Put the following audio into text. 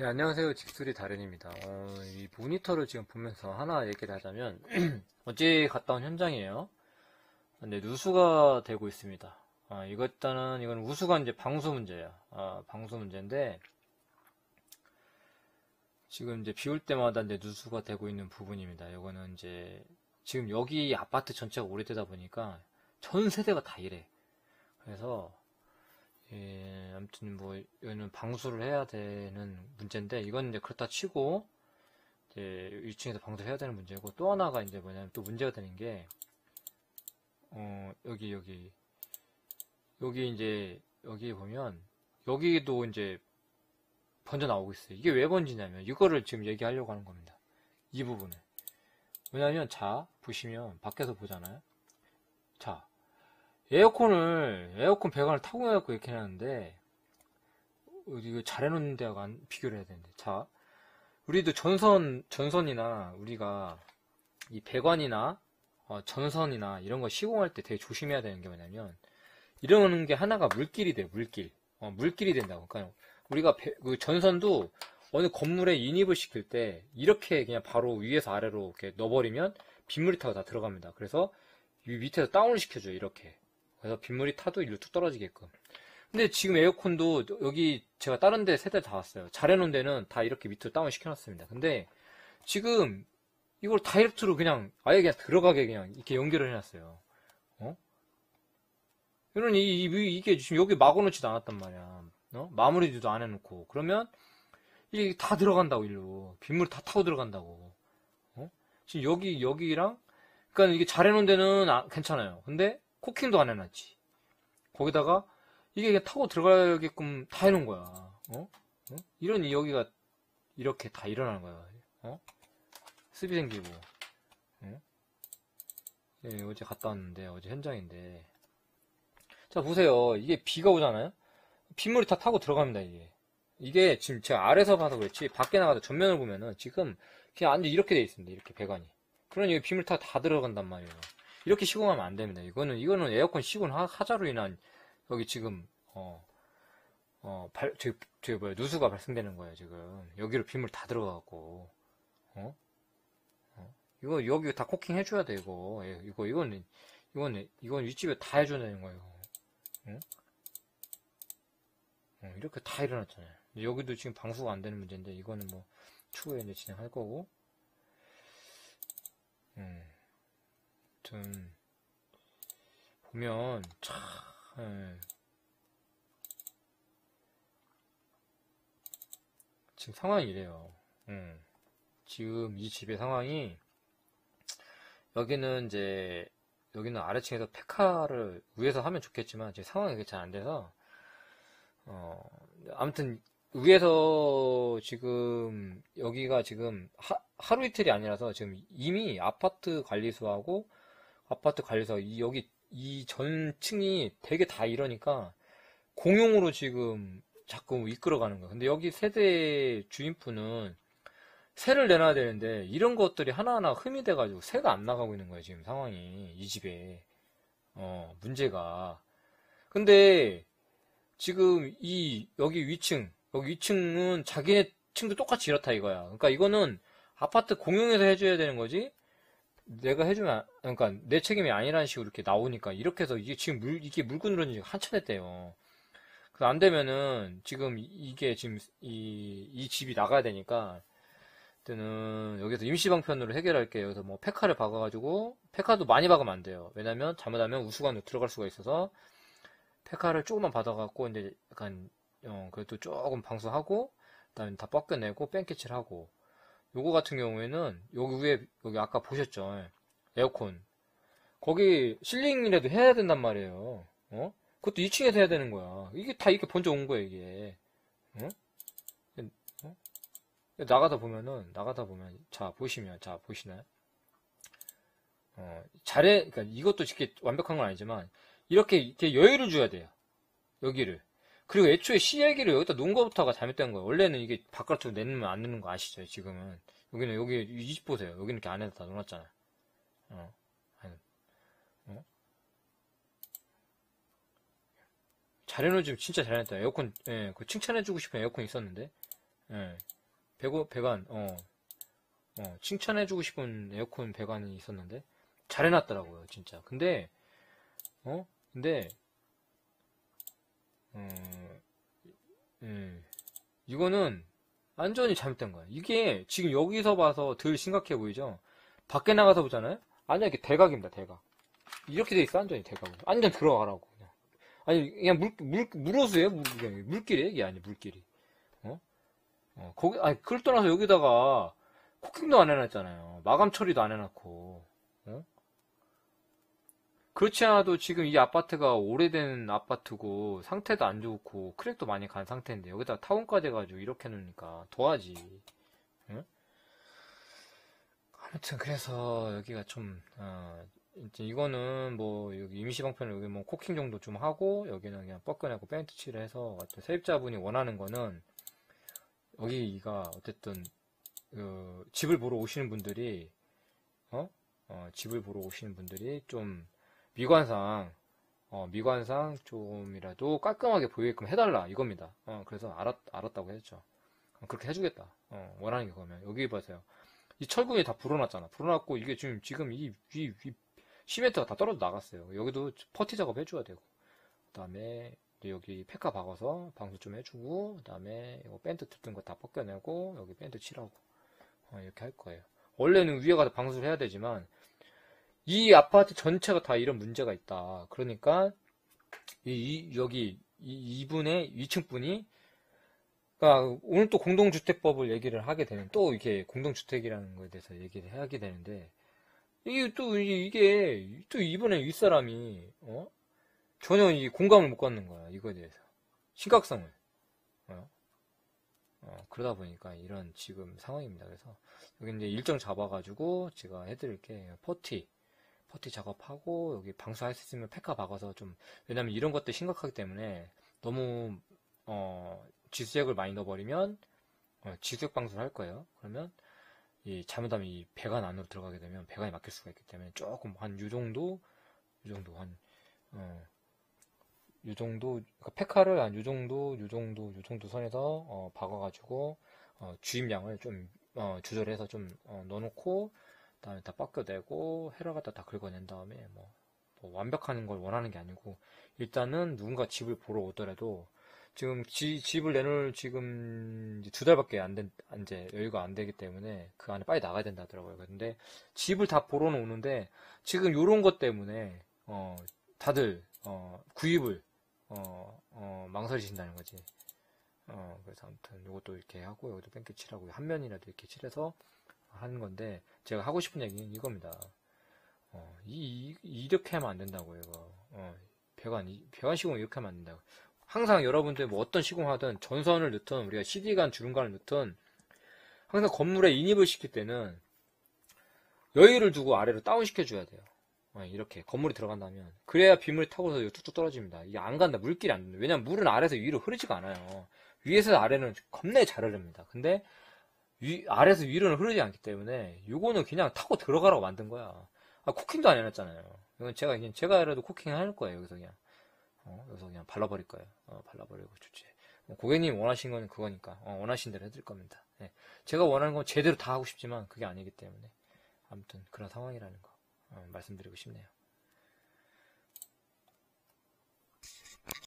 예, 안녕하세요. 직수리 다른입니다. 어, 이 모니터를 지금 보면서 하나 얘기를 하자면 어제 갔다 온 현장이에요. 근데 누수가 되고 있습니다. 아, 이거 일단은 이건 우수가 이제 방수 문제예요. 아, 방수 문제인데 지금 이제 비 올 때마다 이제 누수가 되고 있는 부분입니다. 이거는 이제 지금 여기 아파트 전체가 오래되다 보니까 전 세대가 다 이래. 그래서 예, 아무튼 뭐여기는 방수를 해야 되는 문제인데 이건 이제 그렇다 치고 이제 1층에서 방수해야 를 되는 문제고 또 하나가 이제 뭐냐면 또 문제가 되는 게 어, 여기 여기 여기 이제 여기 보면 여기도 이제 번져 나오고 있어요. 이게 왜 번지냐면 이거를 지금 얘기하려고 하는 겁니다. 이 부분을. 왜냐면 자 보시면 밖에서 보잖아요. 자 에어컨을 에어컨 배관을 타고 해갖고 이렇게 해놨는데 이거 잘 해놓는 데하고 비교를 해야 되는데 자 우리도 전선 전선이나 우리가 이 배관이나 어, 전선이나 이런 거 시공할 때 되게 조심해야 되는 게 뭐냐면 이런 게 하나가 물길이 돼요 물길 어, 물길이 된다고 그러니까 우리가 배, 그 전선도 어느 건물에 인입을 시킬 때 이렇게 그냥 바로 위에서 아래로 이렇게 넣어버리면 빗물이 타고 다 들어갑니다 그래서 밑에서 다운을 시켜줘요 이렇게 그래서 빗물이 타도 일로 뚝 떨어지게끔. 근데 지금 에어컨도 여기 제가 다른 데세대다 왔어요. 잘해놓은 데는 다 이렇게 밑으로 다운 시켜놨습니다. 근데 지금 이걸 다이렉트로 그냥 아예 그냥 들어가게 그냥 이렇게 연결을 해놨어요. 어? 이런 이, 이, 게 지금 여기 막아놓지도 않았단 말이야. 어? 마무리도 안 해놓고 그러면 이게 다 들어간다고 일로 빗물 다 타고 들어간다고. 어? 지금 여기 여기랑 그러니까 이게 잘해놓은 데는 아, 괜찮아요. 근데 코킹도 안 해놨지. 거기다가 이게 타고 들어가게끔 다 해놓은 거야. 어? 어? 이런 여기가 이렇게 다 일어나는 거야. 어? 습이 생기고. 어? 예, 어제 갔다 왔는데 어제 현장인데. 자 보세요. 이게 비가 오잖아요. 빗물이 다 타고 들어갑니다 이게. 이게 지금 제가 아래서 봐서 그렇지 밖에 나가서 전면을 보면은 지금 그냥 완전 이렇게 돼 있습니다. 이렇게 배관이. 그러니 빗물 타다 들어간단 말이에요. 이렇게 시공하면 안 됩니다. 이거는 이거는 에어컨 시공 하자로 인한 여기 지금 어, 어, 발, 저, 저, 뭐야, 누수가 발생되는 거예요, 지금. 여기로 빗물 다 들어가고, 어? 어? 이거, 여기 다 코킹 해줘야 돼, 이거. 예, 이거, 이건, 이건, 이건 윗집에 다 해줘야 되는 거예요. 응? 어, 이렇게 다 일어났잖아요. 여기도 지금 방수가 안 되는 문제인데, 이거는 뭐, 추후에 이제 진행할 거고, 아무튼 보면 참 예. 지금 상황이 이래요. 음. 지금 이 집의 상황이 여기는 이제 여기는 아래층에서 페카를 위에서 하면 좋겠지만 제 상황이 잘안 돼서 어 아무튼 위에서 지금 여기가 지금 하, 하루 이틀이 아니라서 지금 이미 아파트 관리소하고 아파트 관리사 이, 여기 이 전층이 되게 다 이러니까 공용으로 지금 자꾸 이끌어가는 거야. 근데 여기 세대 주인분은 세를 내놔야 되는데 이런 것들이 하나하나 흠이 돼가지고 세가 안 나가고 있는 거야 지금 상황이 이 집에 어 문제가 근데 지금 이 여기 위층 여기 위층은 자기네 층도 똑같이 이렇다 이거야 그러니까 이거는 아파트 공용에서 해줘야 되는 거지 내가 해주면 그러니까 내 책임이 아니라는 식으로 이렇게 나오니까 이렇게 해서 이게 지금 물 이게 물고 으로진 지가 한참 했대요그안 되면은 지금 이- 게 지금 이, 이 집이 나가야 되니까 때는 여기서 임시방편으로 해결할게요. 그래서 뭐 페카를 박아가지고 페카도 많이 박으면 안 돼요. 왜냐면 잘못하면 우수관으로 들어갈 수가 있어서 페카를 조금만 받아갖고 이제 약간 어, 그래도 조금 방수하고 그다음에 다 벗겨내고 뺑치를하고 요거 같은 경우에는 여기 위에 여기 아까 보셨죠 에어컨 거기 실링이라도 해야 된단 말이에요 어? 그것도 2층에서 해야 되는 거야 이게 다 이렇게 번져 온 거야 이게 어? 어? 나가다 보면은 나가다 보면 자 보시면 자 보시나요 어, 잘해 그러니까 이것도 이렇게 완벽한 건 아니지만 이렇게 이렇게 여유를 줘야 돼요 여기를 그리고 애초에 CL기를 여기다 놓은 거부터가 잘못된 거예요. 원래는 이게 바깥으로 내놓으면 안 되는 거 아시죠? 지금은. 여기는 여기 이 집 보세요. 여기는 이렇게 안에다 다 놓았잖아요. 어. 어? 잘해놓으면 진짜 잘해놨다. 에어컨, 예, 그 칭찬해주고 싶은 에어컨 있었는데. 예. 배고, 배관, 어. 어, 칭찬해주고 싶은 에어컨 배관이 있었는데. 잘해놨더라고요, 진짜. 근데, 어? 근데, 어, 예. 이거는 안전이 잘못된 거야. 이게 지금 여기서 봐서 덜 심각해 보이죠? 밖에 나가서 보잖아요? 아니야, 이렇게 대각입니다, 대각. 이렇게 돼 있어, 안전이 대각. 안전 들어가라고. 그냥. 아니, 그냥 물, 물, 물어수예요 물, 물길이 이게 아니, 물길이. 어? 어, 거기, 아니, 그걸 떠나서 여기다가 코킹도 안 해놨잖아요. 마감 처리도 안 해놨고. 어? 그렇지 않아도 지금 이 아파트가 오래된 아파트고 상태도 안 좋고 크랙도 많이 간 상태인데 여기다 타운까지 해가지고 이렇게 놓으니까 더하지 응? 아무튼 그래서 여기가 좀 어, 이거는뭐 여기 임시방편을 여기 뭐 코킹 정도 좀 하고 여기는 그냥 뻐근하고 페인트 칠을 해서 세입자분이 원하는 거는 여기가 어쨌든 그 집을 보러 오시는 분들이 어? 어 집을 보러 오시는 분들이 좀 미관상 어, 미관상 좀이라도 깔끔하게 보이게끔 해달라 이겁니다. 어, 그래서 알았, 알았다고 했죠. 어, 그렇게 해주겠다. 어, 원하는 게 그러면 여기 보세요. 이 철근이 다 불어났잖아. 불어났고 이게 지금 지금 이, 이, 이 시멘트가 다 떨어져 나갔어요. 여기도 퍼티 작업 해줘야 되고 그다음에 여기 페카 박아서 방수 좀 해주고 그다음에 이거 밴드 뜯은 거 다 벗겨내고 여기 밴드 칠하고 어, 이렇게 할 거예요. 원래는 위에 가서 방수를 해야 되지만 이 아파트 전체가 다 이런 문제가 있다. 그러니까 이, 이 여기 이, 분의 2층 분이 그러니까 오늘 또 공동주택법을 얘기를 하게 되는 또 이렇게 공동주택이라는 거에 대해서 얘기를 하게 되는데 이게 또 이게 또 이번에 윗 사람이 어? 전혀 이 공감을 못 갖는 거야 이거에 대해서 심각성을 어? 어, 그러다 보니까 이런 지금 상황입니다. 그래서 여기 이제 일정 잡아가지고 제가 해드릴 게 포티 퍼티 작업하고 여기 방수할 수 있으면 패카 박아서 좀 왜냐면 이런 것들 심각하기 때문에 너무 어 지수액을 많이 넣어버리면 어, 지수액 방수를 할 거예요. 그러면 이 잘못하면 이 배관 안으로 들어가게 되면 배관이 막힐 수가 있기 때문에 조금 한요 정도 요 정도 한 어, 요 정도 그러니까 페카를 한요 정도 요 정도 요 정도 선에서 어, 박아가지고 어, 주입량을 좀 어, 조절해서 좀 어, 넣어놓고 그 다음에 다 벗겨내고 헤라 가다다 긁어낸 다음에 뭐, 뭐, 완벽한 걸 원하는 게 아니고 일단은 누군가 집을 보러 오더라도 지금 지, 집을 내놓을 지금 두 달밖에 안 된, 이제 여유가 안 되기 때문에 그 안에 빨리 나가야 된다 하더라고요. 근데 집을 다 보러는 오는데 지금 요런 것 때문에, 어, 다들, 어, 구입을, 어, 어, 망설이신다는 거지. 어, 그래서 아무튼 요것도 이렇게 하고 여기도 뺑기 칠하고 한 면이라도 이렇게 칠해서 하는 건데 제가 하고 싶은 얘기는 이겁니다. 어, 이, 이, 렇게 하면 안 된다고 이거. 어, 배관 배관 시공 이렇게 하면 안 된다고. 항상 여러분들 뭐 어떤 시공하든 전선을 넣든 우리가 CD간 주름관을 넣든 항상 건물에 인입을 시킬 때는 여유를 두고 아래로 다운 시켜줘야 돼요. 어, 이렇게 건물이 들어간다면 그래야 빗물이 타고서 뚝뚝 떨어집니다. 이게 안 간다 물길이 안 된다. 왜냐면 물은 아래에서 위로 흐르지가 않아요. 위에서 아래는 겁내 잘 흐릅니다. 근데 위, 아래에서 위로는 흐르지 않기 때문에 요거는 그냥 타고 들어가라고 만든 거야. 아, 쿠킹도 안 해놨잖아요. 이건 제가 그냥 제가해도 쿠킹 을할 거예요. 여기서 그냥 어, 여기서 그냥 발라버릴 거예요. 어, 발라버리고 주제. 뭐 고객님 원하신 건 그거니까 어, 원하신 대로 해드릴 겁니다. 네. 제가 원하는 건 제대로 다 하고 싶지만 그게 아니기 때문에 아무튼 그런 상황이라는 거 어, 말씀드리고 싶네요.